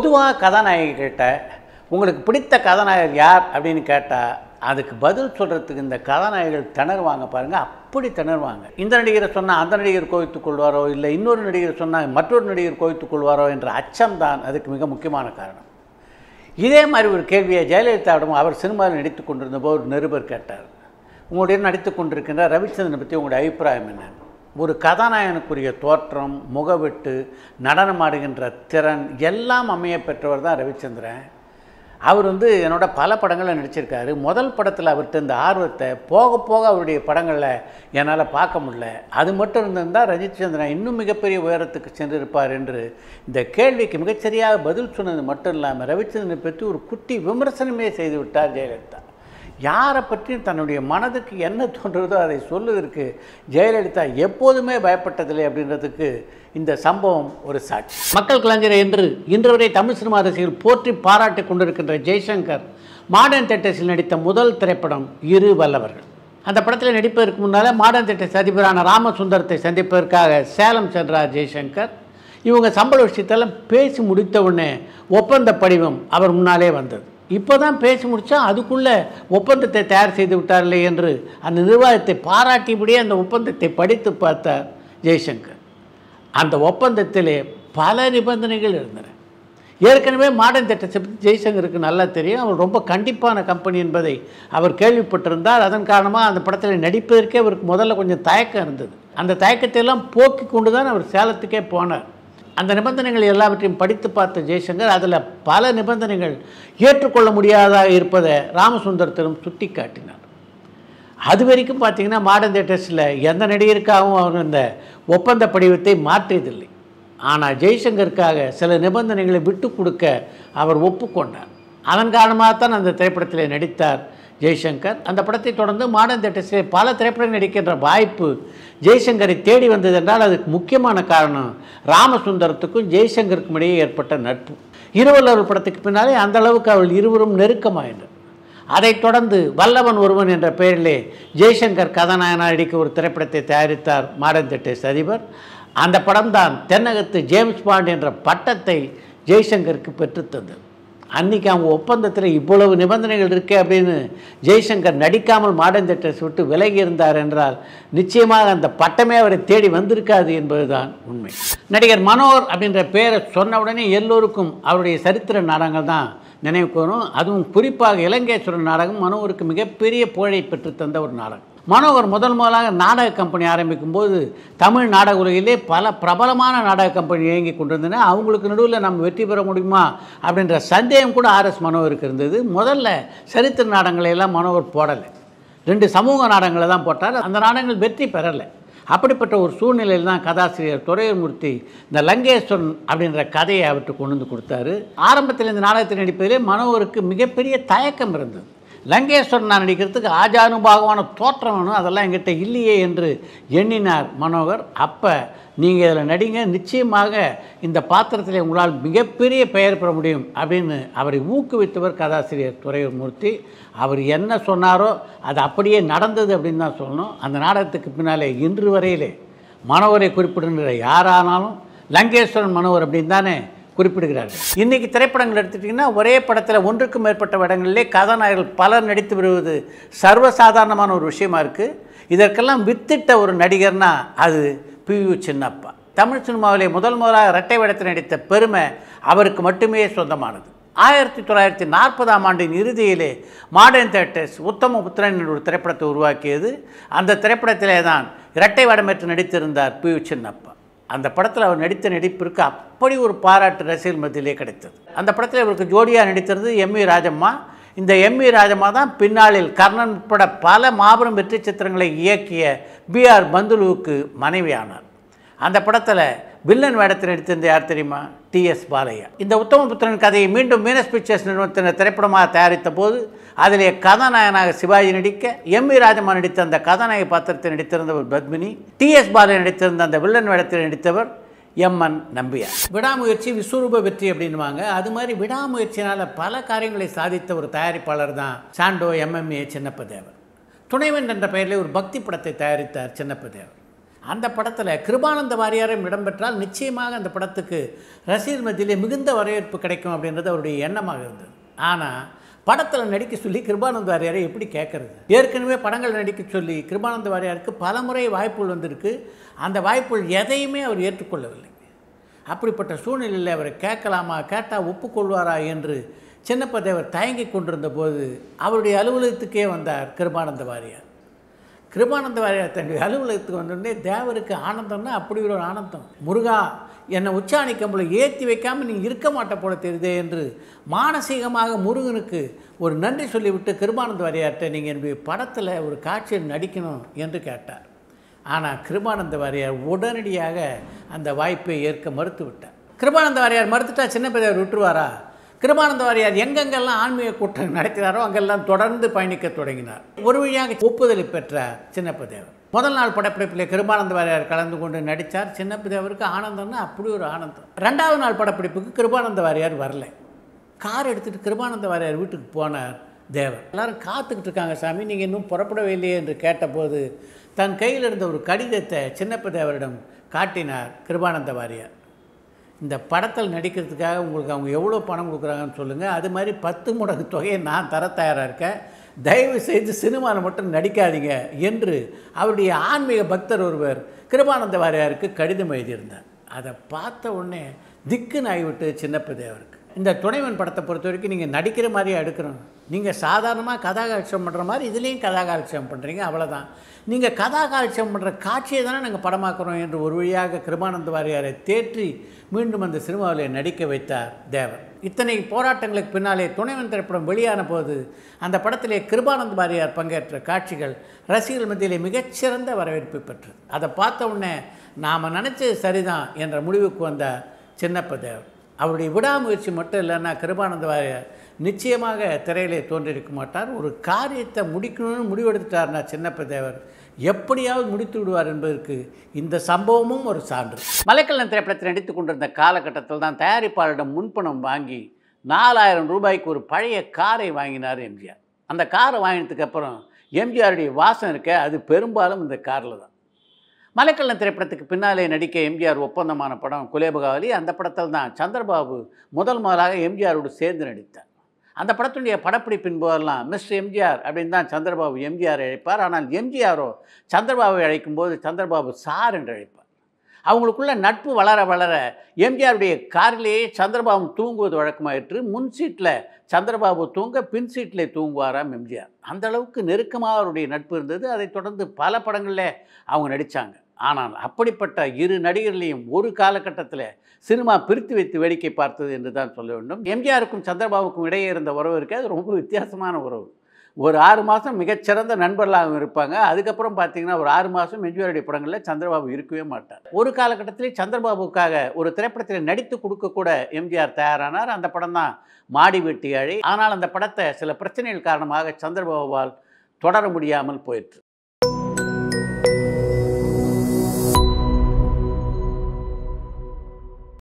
பொதுவாக கதாநாயகிகிட்ட உங்களுக்கு பிடித்த கதாநாயகர் யார் அப்படின்னு கேட்டால் அதுக்கு பதில் சொல்கிறதுக்கு இந்த கதாநாயகர்கள் திணறுவாங்க பாருங்கள் அப்படி திணறுவாங்க இந்த நடிகரை சொன்னால் அந்த நடிகர் கோவித்துக் கொள்வாரோ இல்லை இன்னொரு நடிகர் சொன்னால் மற்றொரு நடிகர் கோவித்துக் கொள்வாரோ என்ற தான் அதுக்கு மிக முக்கியமான காரணம் இதே மாதிரி ஒரு கேள்வியை ஜெயலலிதாவிடம் அவர் சினிமாவில் நடித்து கொண்டிருந்தபோது ஒரு நிருபர் கேட்டார் உங்களுடைய நடித்து கொண்டிருக்கின்ற ரவிச்சந்திரனை பற்றி உங்களுடைய அபிப்பிராயம் என்ன ஒரு கதாநாயகனுக்குரிய தோற்றம் முகவெட்டு நடனமாடுகின்ற திறன் எல்லாம் அமைய பெற்றவர் தான் ரவிச்சந்திரன் அவர் வந்து என்னோட பல படங்களில் நடிச்சிருக்காரு முதல் படத்தில் அவர்கிட்ட இந்த ஆர்வத்தை போக போக அவருடைய படங்களில் என்னால் பார்க்க முடியல அது மட்டும் இருந்திருந்தால் ரஜித் சந்திரன் இன்னும் மிகப்பெரிய உயரத்துக்கு சென்றிருப்பார் என்று இந்த கேள்விக்கு மிகச்சரியாக பதில் சொன்னது மட்டும் இல்லாமல் ரவிச்சந்திரனை பற்றி ஒரு குட்டி விமர்சனமே செய்து விட்டார் ஜெயலலிதா யாரை பற்றியும் தன்னுடைய மனதுக்கு என்ன தோன்றுறதோ அதை சொல்லுவதற்கு ஜெயலலிதா எப்போதுமே பயப்பட்டதில்லை அப்படின்றதுக்கு இந்த சம்பவம் ஒரு சாட்சி மக்கள் கலைஞர் என்று இன்றுவரை தமிழ் சினிமா ரசிகர் போற்றி பாராட்டி கொண்டிருக்கின்ற ஜெய்சங்கர் மாடர்ன் தேட்டர்ஸில் நடித்த முதல் திரைப்படம் இரு வல்லவர்கள் அந்த படத்தில் நடிப்பதற்கு முன்னால் மாடர்ன் தேட்டர்ஸ் அதிபரான ராமசுந்தரத்தை சந்திப்பதற்காக சேலம் சென்றார் ஜெய்சங்கர் இவங்க சம்பள விஷயத்தெல்லாம் பேசி முடித்த உடனே ஒப்பந்த படிவம் அவர் முன்னாலே வந்தது இப்போ தான் பேசி முடித்தா அதுக்குள்ளே ஒப்பந்தத்தை தயார் செய்து விட்டார்களே என்று அந்த நிர்வாகத்தை பாராட்டியபடியே அந்த ஒப்பந்தத்தை படித்து பார்த்தார் ஜெய்சங்கர் அந்த ஒப்பந்தத்திலே பல நிபந்தனைகள் இருந்தன ஏற்கனவே மாடர்ன் திட்டத்தை பற்றி ஜெய்சங்கருக்கு நல்லா தெரியும் அவர் ரொம்ப கண்டிப்பான கம்பெனி என்பதை அவர் கேள்விப்பட்டிருந்தார் அதன் காரணமாக அந்த படத்தில் நடிப்பதற்கே அவருக்கு முதல்ல கொஞ்சம் தயக்கம் இருந்தது அந்த தயக்கத்தை எல்லாம் போக்கி கொண்டு தான் அவர் சேலத்துக்கே போனார் அந்த நிபந்தனைகள் எல்லாவற்றையும் படித்து பார்த்த ஜெய்சங்கர் அதில் பல நிபந்தனைகள் ஏற்றுக்கொள்ள முடியாதாக இருப்பதை ராமசுந்தரத்திலும் சுட்டி காட்டினார் அது வரைக்கும் பார்த்திங்கன்னா மாடர்ன் தேட்டர்ஸில் எந்த நடிகருக்காகவும் அவர் இந்த ஒப்பந்த படிவத்தை மாற்றியதில்லை ஆனால் ஜெய்சங்கருக்காக சில நிபந்தனைகளை விட்டு கொடுக்க அவர் ஒப்புக்கொண்டார் அதன் காரணமாக தான் அந்த திரைப்படத்தில் நடித்தார் ஜெய்சங்கர் அந்த படத்தை தொடர்ந்து மாடர்ன் தேட்டர்ஸில் பல திரைப்படங்கள் நடிக்கின்ற வாய்ப்பு ஜெய்சங்கரை தேடி வந்தது என்றால் அதுக்கு முக்கியமான காரணம் ராமசுந்தரத்துக்கும் ஜெய்சங்கருக்கும் இடையே ஏற்பட்ட நட்பு இருவல்லவர் படத்துக்கு பின்னாலே அந்த அளவுக்கு அவள் இருவரும் நெருக்கமாயினர் அதைத் தொடர்ந்து வல்லவன் ஒருவன் என்ற பெயரிலே ஜெய்சங்கர் கதாநாயகனாக நடிக்க ஒரு திரைப்படத்தை தயாரித்தார் மாடர்ன் தேட்டர்ஸ் அதிபர் அந்த படம்தான் தென்னகத்து ஜேம்ஸ் பாண்ட் என்ற பட்டத்தை ஜெய்சங்கருக்கு பெற்றுத்தந்தது அன்றைக்கி அவங்க ஒப்பந்தத்தில் இவ்வளவு நிபந்தனைகள் இருக்குது அப்படின்னு ஜெய்சங்கர் நடிக்காமல் மாடஞ்சட்டை சுட்டு விலகி இருந்தார் என்றால் நிச்சயமாக அந்த பட்டமே அவரை தேடி வந்திருக்காது என்பதுதான் உண்மை நடிகர் மனோர் அப்படின்ற பேரை சொன்ன உடனே எல்லோருக்கும் அவருடைய சரித்திர நாடகங்கள் தான் நினைவுக்கு வரும் அதுவும் குறிப்பாக இலங்கேஸ்வரன் நாடகம் மனோருக்கு மிகப்பெரிய புகழை பெற்றுத்தந்த ஒரு நாடகம் மனோகர் முதல் முதலாக நாடக கம்பெனி ஆரம்பிக்கும் போது தமிழ் நாடக உலகிலே பல பிரபலமான நாடக கம்பெனி இயங்கி கொண்டிருந்தன அவங்களுக்கு நடுவில் நம்ம வெற்றி பெற முடியுமா அப்படின்ற சந்தேகம் கூட ஆர்எஸ் மனோகருக்கு இருந்தது முதல்ல சரித்திர நாடகங்களை எல்லாம் மனோகர் போடலை ரெண்டு சமூக நாடகங்களை தான் போட்டார் அந்த நாடகங்கள் வெற்றி பெறலை அப்படிப்பட்ட ஒரு சூழ்நிலையில் தான் கதாசிரியர் துரையமூர்த்தி இந்த லங்கேஸ்வரன் அப்படின்ற கதையை அவற்றுக்கு கொண்டு வந்து கொடுத்தாரு ஆரம்பத்தில் இந்த நாடகத்தின் நடிப்பதிலே மனோகருக்கு மிகப்பெரிய தயக்கம் இருந்தது லங்கேஸ்வரன் நான் நடிக்கிறதுக்கு ஆஜானுபாகமான தோற்றம் வேணும் அதெல்லாம் எங்கிட்ட இல்லையே என்று எண்ணினார் மனோகர் அப்போ நீங்கள் இதில் நடிங்க நிச்சயமாக இந்த பாத்திரத்தில் உங்களால் மிகப்பெரிய பெயர் பெற முடியும் அப்படின்னு அவரை ஊக்குவித்தவர் கதாசிரியர் துறையூர் மூர்த்தி அவர் என்ன சொன்னாரோ அது அப்படியே நடந்தது அப்படின்னு தான் சொல்லணும் அந்த நாடகத்துக்கு பின்னாலே இன்று வரையிலே மனோகரை குறிப்பிடுகிற யாரானாலும் லங்கேஸ்வரன் மனோகர் அப்படின்னு தானே குறிப்பிடுகிறார்கள் இன்றைக்கி திரைப்படங்கள் எடுத்துட்டிங்கன்னா ஒரே படத்தில் ஒன்றுக்கும் மேற்பட்ட இடங்களிலே கதாநாயகர்கள் பலர் நடித்து வருவது சர்வசாதாரணமான ஒரு விஷயமா இருக்குது இதற்கெல்லாம் வித்திட்ட ஒரு நடிகர்னா அது பி யு சின்னப்பா தமிழ் சினிமாவிலே முதல் முதலாக இரட்டை வேடத்தில் நடித்த பெருமை அவருக்கு மட்டுமே சொந்தமானது ஆயிரத்தி தொள்ளாயிரத்தி நாற்பதாம் ஆண்டின் இறுதியிலே மாடர்ன் தேட்டர்ஸ் உத்தம புத்திரன் என்ற ஒரு திரைப்படத்தை உருவாக்கியது அந்த திரைப்படத்திலே தான் இரட்டை வேடமேற்று நடித்திருந்தார் பி யு சின்னப்பா அந்த படத்தில் அவர் நடித்த நடிப்பிற்கு அப்படி ஒரு பாராட்டு ரசிகர் மத்தியிலே கிடைத்தது அந்த படத்தில் இவருக்கு ஜோடியாக நடித்தது எம் வி ராஜம்மா இந்த எம் வி ராஜம்மா தான் பின்னாளில் கர்ணன் உட்பட பல மாபெரும் வெற்றி சித்திரங்களை இயக்கிய பிஆர் பந்துலுவுக்கு மனைவியானார் அந்த படத்தில் வில்லன் வேடத்தில் நடித்திருந்த யார் தெரியுமா டிஎஸ் பாலையா இந்த உத்தமபுத்திரன் கதையை மீண்டும் மீனஸ் பிக்சர்ஸ் நிறுவனத்தின் திரைப்படமாக தயாரித்த போது அதிலே கதாநாயகனாக சிவாஜி நடிக்க எம் வி ராஜமா நடித்த அந்த கதாநாயக பாத்திரத்தில் நடித்திருந்தவர் பத்மினி டி எஸ் பாலன் நடித்திருந்த அந்த வில்லன் வேடத்தில் நடித்தவர் எம்என் நம்பியார் விடாமுயற்சி விஸ்வரூப வெற்றி அப்படின்வாங்க அது மாதிரி விடாமுயற்சினால் பல காரியங்களை சாதித்த ஒரு தயாரிப்பாளர் தான் சாண்டோ எம்எம்ஏ சின்னப்பதேவர் துணைவன் என்ற பெயரில் ஒரு பக்தி படத்தை தயாரித்தார் தேவர் அந்த படத்தில் கிருபானந்த வாரியாரும் இடம்பெற்றால் நிச்சயமாக அந்த படத்துக்கு ரசிகர் மத்தியிலே மிகுந்த வரவேற்பு கிடைக்கும் அப்படின்றது அவருடைய எண்ணமாக இருந்தது ஆனால் படத்தில் நடிக்க சொல்லி கிருபானந்த வாரியாரை எப்படி கேட்குறது ஏற்கனவே படங்கள் நடிக்க சொல்லி கிருபானந்த வாரியாருக்கு பல முறை வாய்ப்புகள் வந்திருக்கு அந்த வாய்ப்புகள் எதையுமே அவர் ஏற்றுக்கொள்ளவில்லை அப்படிப்பட்ட சூழ்நிலையில் அவரை கேட்கலாமா கேட்டால் ஒப்புக்கொள்வாரா என்று சின்னப்பதேவர் தயங்கி கொண்டிருந்த போது அவருடைய அலுவலகத்துக்கே வந்தார் கிருபானந்த வாரியார் கிருபானந்த வாரியார் தன்னுடைய அலுவலகத்துக்கு வந்தோடனே தேவருக்கு ஆனந்தம்னா அப்படி ஒரு ஆனந்தம் முருகா என்னை உச்சாணி கம்பளை ஏற்றி வைக்காமல் நீங்கள் இருக்க மாட்ட போல தெரியுதே என்று மானசீகமாக முருகனுக்கு ஒரு நன்றி சொல்லிவிட்டு கிருபானந்த வாரியார்கிட்ட நீங்கள் என்னுடைய படத்தில் ஒரு காட்சியில் நடிக்கணும் என்று கேட்டார் ஆனால் கிருபானந்த வாரியார் உடனடியாக அந்த வாய்ப்பை ஏற்க மறுத்து விட்டார் கிருபானந்த வாரியார் மறுத்துட்டா சின்ன பெரியார் விட்டுருவாரா கிருபானந்த வாரியார் எங்கெங்கெல்லாம் ஆன்மீக கூட்டம் நடத்தினாரோ அங்கெல்லாம் தொடர்ந்து பயணிக்க தொடங்கினார் ஒரு வழியாக ஒப்புதலை பெற்றார் சின்னப்பதேவர் முதல் நாள் படப்பிடிப்பில் கிருபானந்த வாரியார் கலந்து கொண்டு நடித்தார் சின்னப்பதேவருக்கு ஆனந்தம்னா அப்படி ஒரு ஆனந்தம் ரெண்டாவது நாள் படப்பிடிப்புக்கு கிருபானந்த வாரியார் வரல கார் எடுத்துகிட்டு கிருபானந்த வாரியார் வீட்டுக்கு போனார் தேவர் எல்லாரும் காத்துக்கிட்டு இருக்காங்க சாமி நீங்கள் இன்னும் புறப்படவே இல்லையே என்று கேட்டபோது தன் கையில் இருந்த ஒரு கடிதத்தை சின்னப்பதேவரிடம் காட்டினார் கிருபானந்த வாரியார் இந்த படத்தில் நடிக்கிறதுக்காக உங்களுக்கு அவங்க எவ்வளோ பணம் கொடுக்குறாங்கன்னு சொல்லுங்கள் அது மாதிரி பத்து மடங்கு தொகையை நான் தர தயாராக இருக்கேன் தயவு செய்து சினிமாவில் மட்டும் நடிக்காதீங்க என்று அவருடைய ஆன்மீக பக்தர் ஒருவர் கிருபானந்த வாரியாருக்கு கடிதம் எழுதியிருந்தார் அதை பார்த்த உடனே திக்குன்னு ஆகிவிட்டு சின்னப்பதேவருக்கு இந்த துணைவன் படத்தை பொறுத்த வரைக்கும் நீங்கள் நடிக்கிற மாதிரியே எடுக்கணும் நீங்கள் சாதாரணமாக கதாகாட்சியம் பண்ணுற மாதிரி இதுலேயும் கதாகாட்சியம் பண்ணுறீங்க அவ்வளோதான் நீங்கள் கதாகாட்சியம் பண்ணுற காட்சியை தானே நாங்கள் படமாக்குறோம் என்று ஒரு வழியாக கிருபானந்த வாரியாரை தேற்றி மீண்டும் அந்த சினிமாவிலே நடிக்க வைத்தார் தேவர் இத்தனை போராட்டங்களுக்கு பின்னாலே துணைவன் திரைப்படம் வெளியான போது அந்த படத்திலே கிருபானந்த் வாரியார் பங்கேற்ற காட்சிகள் ரசிகர்கள் மத்தியிலே மிகச்சிறந்த வரவேற்பு பெற்றது அதை பார்த்த உடனே நாம் நினச்சது சரிதான் என்ற முடிவுக்கு வந்த சின்னப்ப தேவர் அவருடைய விடாமுயற்சி மட்டும் இல்லைன்னா கிருபானந்த வாரியார் நிச்சயமாக திரையிலே தோன்றியிருக்க மாட்டார் ஒரு காரியத்தை முடிக்கணும்னு முடிவெடுத்துட்டார்னா சின்னப்பதேவர் எப்படியாவது முடித்து விடுவார் என்பதற்கு இந்த சம்பவமும் ஒரு சான்று மலைக்கல்லன் திரைப்படத்தில் நடித்து கொண்டிருந்த காலகட்டத்தில் தான் தயாரிப்பாளரிடம் முன்பணம் வாங்கி நாலாயிரம் ரூபாய்க்கு ஒரு பழைய காரை வாங்கினார் எம்ஜிஆர் அந்த காரை வாங்கினதுக்கப்புறம் எம்ஜிஆருடைய வாசம் இருக்க அது பெரும்பாலும் இந்த காரில் தான் மலைக்கல்லன் திரைப்படத்துக்கு பின்னாலே நடிக்க எம்ஜிஆர் ஒப்பந்தமான படம் குலேபகாவலி அந்த படத்தில் தான் சந்திரபாபு முதல் முதலாக எம்ஜிஆரோடு சேர்ந்து நடித்தார் அந்த படத்துடைய படப்பிடிப்பின் போதெல்லாம் மிஸ்டர் எம்ஜிஆர் அப்படின்னு தான் சந்திரபாபு எம்ஜிஆர் அழைப்பார் ஆனால் எம்ஜிஆரோ சந்திரபாபுவை அழைக்கும் போது சந்திரபாபு சார் என்று அழைப்பார் அவங்களுக்குள்ள நட்பு வளர வளர எம்ஜிஆருடைய கார்லேயே சந்திரபாபு தூங்குவது வழக்கமாயிற்று முன் சீட்டில் சந்திரபாபு தூங்க பின் சீட்டில் தூங்குவாராம் எம்ஜிஆர் அந்த அளவுக்கு நெருக்கமாக அவருடைய நட்பு இருந்தது அதை தொடர்ந்து பல படங்களில் அவங்க நடித்தாங்க ஆனால் அப்படிப்பட்ட இரு நடிகர்களையும் ஒரு காலகட்டத்தில் சினிமா பிரித்து வைத்து வேடிக்கை பார்த்தது என்று தான் சொல்ல வேண்டும் எம்ஜிஆருக்கும் சந்திரபாபுக்கும் இடையே இருந்த உறவு இருக்கு அது ரொம்ப வித்தியாசமான உறவு ஒரு ஆறு மாதம் மிகச்சிறந்த நண்பர்களாகவும் இருப்பாங்க அதுக்கப்புறம் பார்த்தீங்கன்னா ஒரு ஆறு மாதம் மெஜுவாரிட்டி படங்களில் சந்திரபாபு இருக்கவே மாட்டார் ஒரு காலகட்டத்திலே சந்திரபாபுக்காக ஒரு திரைப்படத்தில் நடித்து கொடுக்கக்கூட எம்ஜிஆர் தயாரானார் அந்த படம் தான் மாடி வெட்டி ஆனால் அந்த படத்தை சில பிரச்சனைகள் காரணமாக சந்திரபாபுவால் தொடர முடியாமல் போயிற்று